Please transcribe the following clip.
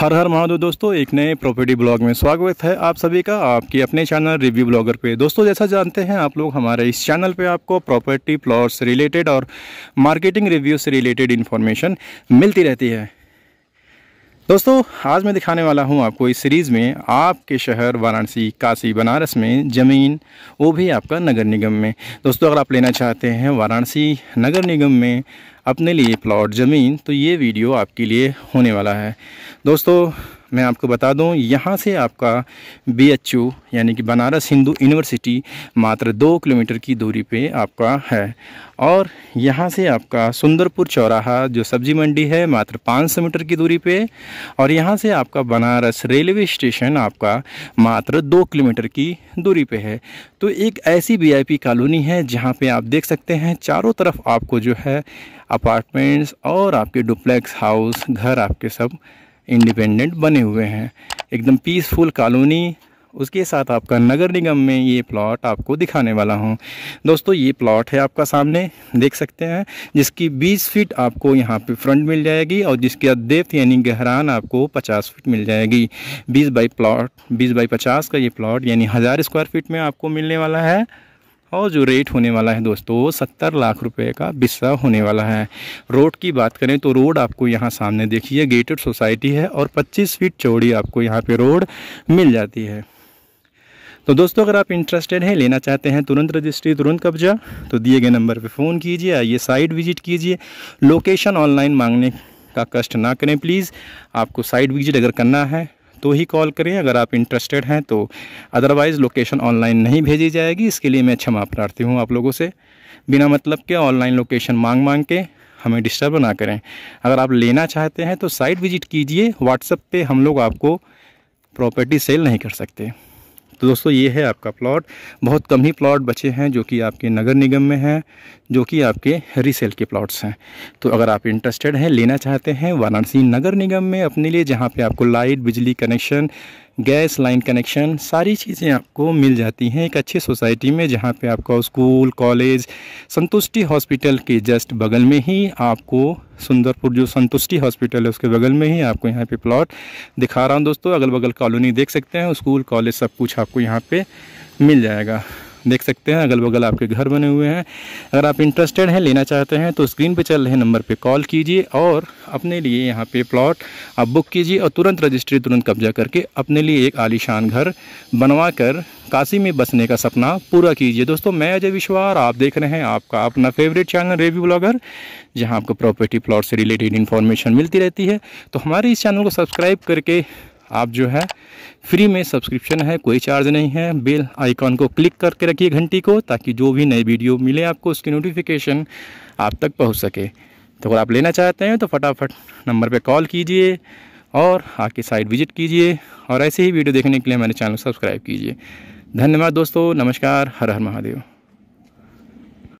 हर हर महादेव दोस्तों एक नए प्रॉपर्टी ब्लॉग में स्वागत है आप सभी का आपके अपने चैनल रिव्यू ब्लॉगर पे दोस्तों जैसा जानते हैं आप लोग हमारे इस चैनल पे आपको प्रॉपर्टी प्लॉट्स रिलेटेड और मार्केटिंग रिव्यू से रिलेटेड इन्फॉर्मेशन मिलती रहती है दोस्तों आज मैं दिखाने वाला हूं आपको इस सीरीज़ में आपके शहर वाराणसी काशी बनारस में ज़मीन वो भी आपका नगर निगम में दोस्तों अगर आप लेना चाहते हैं वाराणसी नगर निगम में अपने लिए प्लॉट ज़मीन तो ये वीडियो आपके लिए होने वाला है दोस्तों मैं आपको बता दूं यहाँ से आपका बी यानी कि बनारस हिंदू यूनिवर्सिटी मात्र दो किलोमीटर की दूरी पे आपका है और यहाँ से आपका सुंदरपुर चौराहा जो सब्जी मंडी है मात्र 500 मीटर की दूरी पे और यहाँ से आपका बनारस रेलवे स्टेशन आपका मात्र दो किलोमीटर की दूरी पे है तो एक ऐसी वीआईपी कॉलोनी है जहाँ पे आप देख सकते हैं चारों तरफ आपको जो है अपार्टमेंट्स और आपके डुप्लेक्स हाउस घर आपके सब इंडिपेंडेंट बने हुए हैं एकदम पीसफुल कॉलोनी उसके साथ आपका नगर निगम में ये प्लॉट आपको दिखाने वाला हूँ दोस्तों ये प्लॉट है आपका सामने देख सकते हैं जिसकी 20 फीट आपको यहाँ पे फ्रंट मिल जाएगी और जिसकी डेप्थ यानी गहरान आपको 50 फीट मिल जाएगी 20 बाई प्लॉट 20 बाई 50 का ये प्लॉट यानी हज़ार स्क्वायर फीट में आपको मिलने वाला है और जो रेट होने वाला है दोस्तों वो सत्तर लाख रुपए का बिस्सा होने वाला है रोड की बात करें तो रोड आपको यहाँ सामने देखिए गेटेड सोसाइटी है और 25 फीट चौड़ी आपको यहाँ पे रोड मिल जाती है तो दोस्तों अगर आप इंटरेस्टेड हैं लेना चाहते हैं तुरंत रजिस्ट्री तुरंत कब्जा तो दिए गए नंबर पर फ़ोन कीजिए आइए साइट विजिट कीजिए लोकेशन ऑनलाइन मांगने का कष्ट ना करें प्लीज़ आपको साइट विजिट अगर करना है तो ही कॉल करें अगर आप इंटरेस्टेड हैं तो अदरवाइज़ लोकेशन ऑनलाइन नहीं भेजी जाएगी इसके लिए मैं क्षमा प्रार्थी हूँ आप लोगों से बिना मतलब के ऑनलाइन लोकेशन मांग मांग के हमें डिस्टर्ब ना करें अगर आप लेना चाहते हैं तो साइट विज़िट कीजिए व्हाट्सएप पर हम लोग आपको प्रॉपर्टी सेल नहीं कर सकते तो दोस्तों ये है आपका प्लॉट बहुत कम ही प्लॉट बचे हैं जो कि आपके नगर निगम में हैं जो कि आपके रीसेल के प्लॉट्स हैं तो अगर आप इंटरेस्टेड हैं लेना चाहते हैं वाराणसी नगर निगम में अपने लिए जहाँ पर आपको लाइट बिजली कनेक्शन गैस लाइन कनेक्शन सारी चीज़ें आपको मिल जाती हैं एक अच्छी सोसाइटी में जहाँ पे आपका स्कूल कॉलेज संतुष्टि हॉस्पिटल के जस्ट बगल में ही आपको सुंदरपुर जो संतुष्टि हॉस्पिटल है उसके बगल में ही आपको यहाँ पे प्लॉट दिखा रहा हूँ दोस्तों अगल बगल कॉलोनी देख सकते हैं स्कूल कॉलेज सब कुछ आपको यहाँ पर मिल जाएगा देख सकते हैं अगल बगल आपके घर बने हुए हैं अगर आप इंटरेस्टेड हैं लेना चाहते हैं तो स्क्रीन पर चल रहे नंबर पर कॉल कीजिए और अपने लिए यहाँ पे प्लॉट आप बुक कीजिए और तुरंत रजिस्ट्री तुरंत कब्जा करके अपने लिए एक आलिशान घर बनवा कर काशी में बसने का सपना पूरा कीजिए दोस्तों मैं अजय विश्वार आप देख रहे हैं आपका अपना फेवरेट चैनल रेवी ब्लॉगर जहां आपको प्रॉपर्टी प्लॉट से रिलेटेड इन्फॉर्मेशन मिलती रहती है तो हमारे इस चैनल को सब्सक्राइब करके आप जो है फ्री में सब्सक्रिप्शन है कोई चार्ज नहीं है बेल आइकॉन को क्लिक करके रखिए घंटी को ताकि जो भी नई वीडियो मिले आपको उसकी नोटिफिकेशन आप तक पहुँच सके तो अगर आप लेना चाहते हैं तो फटाफट नंबर पर कॉल कीजिए और आके साइट विजिट कीजिए और ऐसे ही वीडियो देखने के लिए हमारे चैनल सब्सक्राइब कीजिए धन्यवाद दोस्तों नमस्कार हर हर महादेव